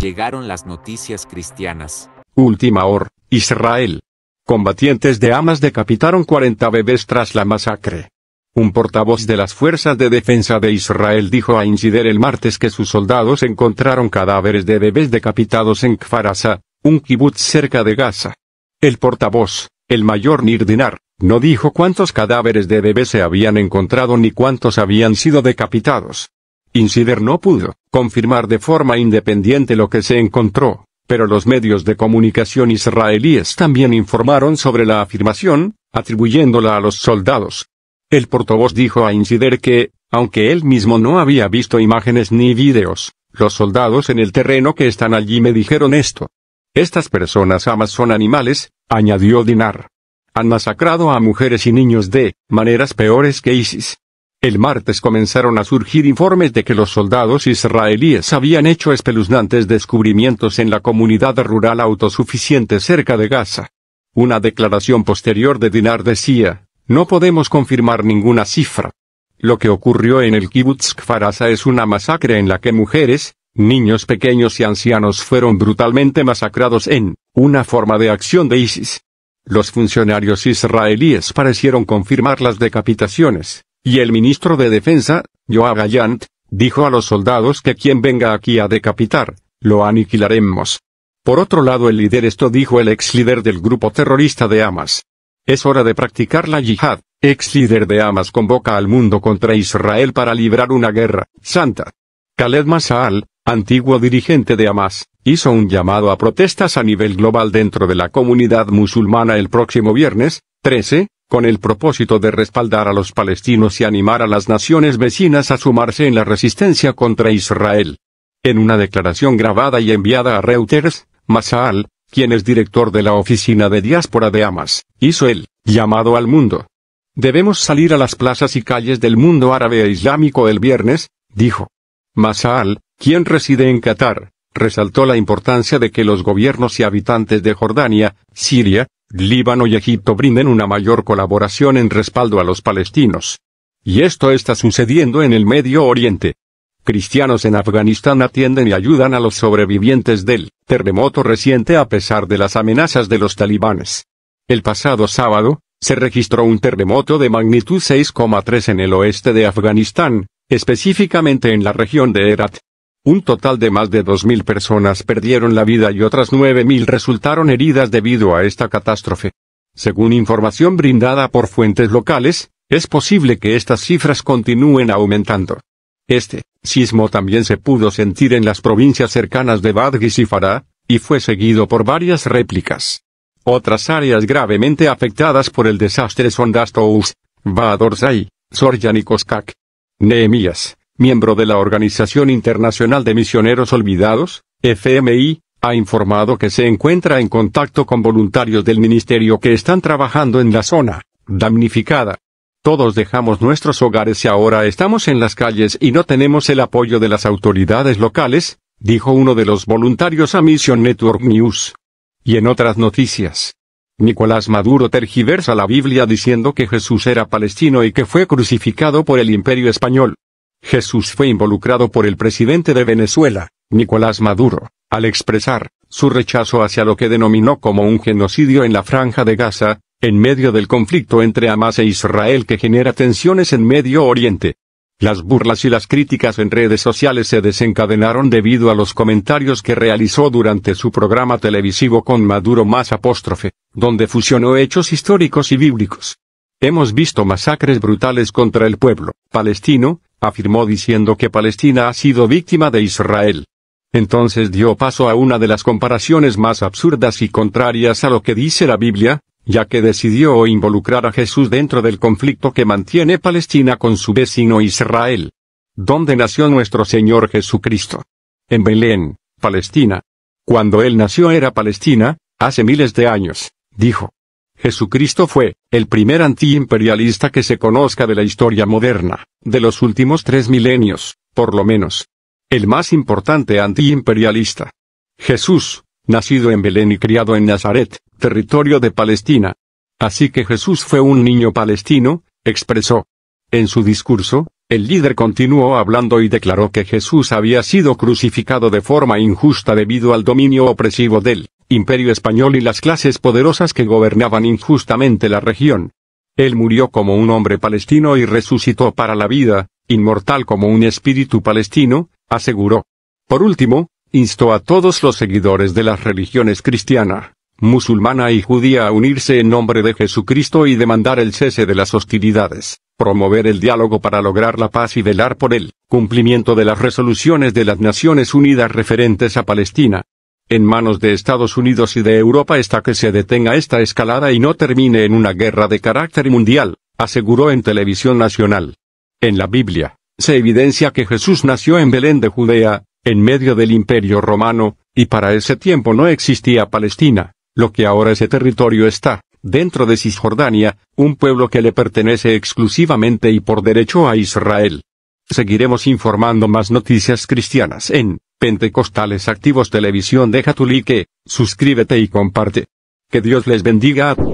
Llegaron las noticias cristianas. Última hora, Israel. Combatientes de Hamas decapitaron 40 bebés tras la masacre. Un portavoz de las Fuerzas de Defensa de Israel dijo a Insider el martes que sus soldados encontraron cadáveres de bebés decapitados en Kfarasa, un kibutz cerca de Gaza. El portavoz, el mayor Nirdinar, no dijo cuántos cadáveres de bebés se habían encontrado ni cuántos habían sido decapitados. Insider no pudo confirmar de forma independiente lo que se encontró, pero los medios de comunicación israelíes también informaron sobre la afirmación, atribuyéndola a los soldados. El portavoz dijo a Insider que, aunque él mismo no había visto imágenes ni videos, los soldados en el terreno que están allí me dijeron esto. Estas personas amas son animales, añadió Dinar. Han masacrado a mujeres y niños de maneras peores que ISIS. El martes comenzaron a surgir informes de que los soldados israelíes habían hecho espeluznantes descubrimientos en la comunidad rural autosuficiente cerca de Gaza. Una declaración posterior de Dinar decía, no podemos confirmar ninguna cifra. Lo que ocurrió en el kibbutz Farasa es una masacre en la que mujeres, niños pequeños y ancianos fueron brutalmente masacrados en una forma de acción de ISIS. Los funcionarios israelíes parecieron confirmar las decapitaciones, y el ministro de Defensa, Joa Gallant, dijo a los soldados que quien venga aquí a decapitar, lo aniquilaremos. Por otro lado el líder esto dijo el ex líder del grupo terrorista de Hamas. Es hora de practicar la yihad, ex líder de Hamas convoca al mundo contra Israel para librar una guerra santa. Khaled Masal, antiguo dirigente de Hamas, hizo un llamado a protestas a nivel global dentro de la comunidad musulmana el próximo viernes, 13, con el propósito de respaldar a los palestinos y animar a las naciones vecinas a sumarse en la resistencia contra Israel. En una declaración grabada y enviada a Reuters, Masal, quien es director de la Oficina de Diáspora de Hamas, hizo el llamado al mundo. Debemos salir a las plazas y calles del mundo árabe e islámico el viernes, dijo. Masal, quien reside en Qatar, resaltó la importancia de que los gobiernos y habitantes de Jordania, Siria, Líbano y Egipto brinden una mayor colaboración en respaldo a los palestinos. Y esto está sucediendo en el Medio Oriente. Cristianos en Afganistán atienden y ayudan a los sobrevivientes del terremoto reciente a pesar de las amenazas de los talibanes. El pasado sábado, se registró un terremoto de magnitud 6,3 en el oeste de Afganistán, específicamente en la región de Herat, un total de más de 2.000 personas perdieron la vida y otras 9.000 resultaron heridas debido a esta catástrofe. Según información brindada por fuentes locales, es posible que estas cifras continúen aumentando. Este sismo también se pudo sentir en las provincias cercanas de Badgis y Farah, y fue seguido por varias réplicas. Otras áreas gravemente afectadas por el desastre son Dastous, Badorzai, Sorjan y Koskak. Nehemías miembro de la Organización Internacional de Misioneros Olvidados, FMI, ha informado que se encuentra en contacto con voluntarios del ministerio que están trabajando en la zona damnificada. Todos dejamos nuestros hogares y ahora estamos en las calles y no tenemos el apoyo de las autoridades locales, dijo uno de los voluntarios a Mission Network News. Y en otras noticias. Nicolás Maduro tergiversa la Biblia diciendo que Jesús era palestino y que fue crucificado por el imperio español. Jesús fue involucrado por el presidente de Venezuela, Nicolás Maduro, al expresar su rechazo hacia lo que denominó como un genocidio en la franja de Gaza, en medio del conflicto entre Hamas e Israel que genera tensiones en Medio Oriente. Las burlas y las críticas en redes sociales se desencadenaron debido a los comentarios que realizó durante su programa televisivo con Maduro más apóstrofe, donde fusionó hechos históricos y bíblicos. Hemos visto masacres brutales contra el pueblo palestino, afirmó diciendo que Palestina ha sido víctima de Israel. Entonces dio paso a una de las comparaciones más absurdas y contrarias a lo que dice la Biblia, ya que decidió involucrar a Jesús dentro del conflicto que mantiene Palestina con su vecino Israel. ¿Dónde nació nuestro Señor Jesucristo? En Belén, Palestina. Cuando él nació era Palestina, hace miles de años, dijo. Jesucristo fue, el primer antiimperialista que se conozca de la historia moderna, de los últimos tres milenios, por lo menos. El más importante antiimperialista. Jesús, nacido en Belén y criado en Nazaret, territorio de Palestina. Así que Jesús fue un niño palestino, expresó. En su discurso, el líder continuó hablando y declaró que Jesús había sido crucificado de forma injusta debido al dominio opresivo de él imperio español y las clases poderosas que gobernaban injustamente la región. Él murió como un hombre palestino y resucitó para la vida, inmortal como un espíritu palestino, aseguró. Por último, instó a todos los seguidores de las religiones cristiana, musulmana y judía a unirse en nombre de Jesucristo y demandar el cese de las hostilidades, promover el diálogo para lograr la paz y velar por el cumplimiento de las resoluciones de las Naciones Unidas referentes a Palestina. En manos de Estados Unidos y de Europa está que se detenga esta escalada y no termine en una guerra de carácter mundial, aseguró en televisión nacional. En la Biblia, se evidencia que Jesús nació en Belén de Judea, en medio del imperio romano, y para ese tiempo no existía Palestina, lo que ahora ese territorio está, dentro de Cisjordania, un pueblo que le pertenece exclusivamente y por derecho a Israel. Seguiremos informando más noticias cristianas en Pentecostales Activos Televisión deja tu like, suscríbete y comparte. Que Dios les bendiga a